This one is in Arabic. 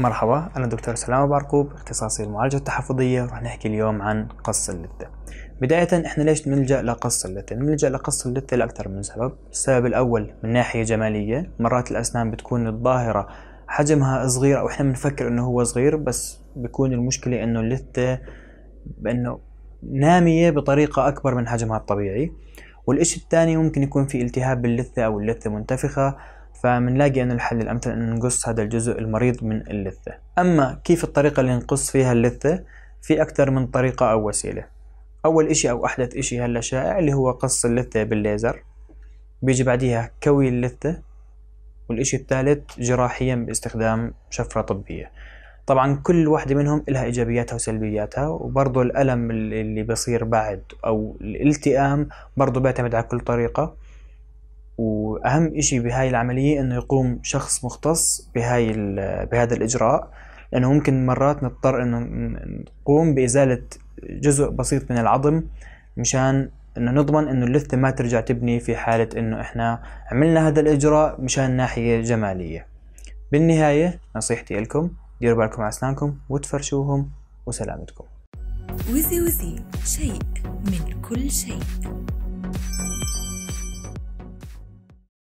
مرحبا أنا دكتور سلامة بارقوب اختصاصي المعالجة التحفظية راح نحكي اليوم عن قص اللثة بداية احنا ليش نلجأ لقص اللثة؟ نلجأ لقص اللثة لأكثر من سبب السبب الأول من ناحية جمالية مرات الأسنان بتكون الظاهرة حجمها صغير أو احنا بنفكر إنه هو صغير بس بيكون المشكلة إنه اللثة بإنه نامية بطريقة أكبر من حجمها الطبيعي والإشي الثاني ممكن يكون في التهاب باللثة أو اللثة منتفخة فمنلاقي أن الحل الأمثل أن نقص هذا الجزء المريض من اللثة أما كيف الطريقة اللي نقص فيها اللثة في أكثر من طريقة أو وسيلة أول إشي أو أحدث إشي هلا شائع اللي هو قص اللثة بالليزر بيجي بعديها كوي اللثة والإشي الثالث جراحيا باستخدام شفرة طبية طبعا كل واحدة منهم لها إيجابياتها وسلبياتها وبرضه الألم اللي بصير بعد أو الالتئام برضه بيعتمد على كل طريقة واهم شيء بهاي العملية انه يقوم شخص مختص بهاي بهذا الاجراء لانه ممكن مرات نضطر انه نقوم بازالة جزء بسيط من العظم مشان انه نضمن انه اللثة ما ترجع تبني في حالة انه احنا عملنا هذا الاجراء مشان ناحية جمالية بالنهاية نصيحتي لكم ديروا بالكم على اسنانكم وتفرشوهم وسلامتكم وزي وزي شيء من كل شيء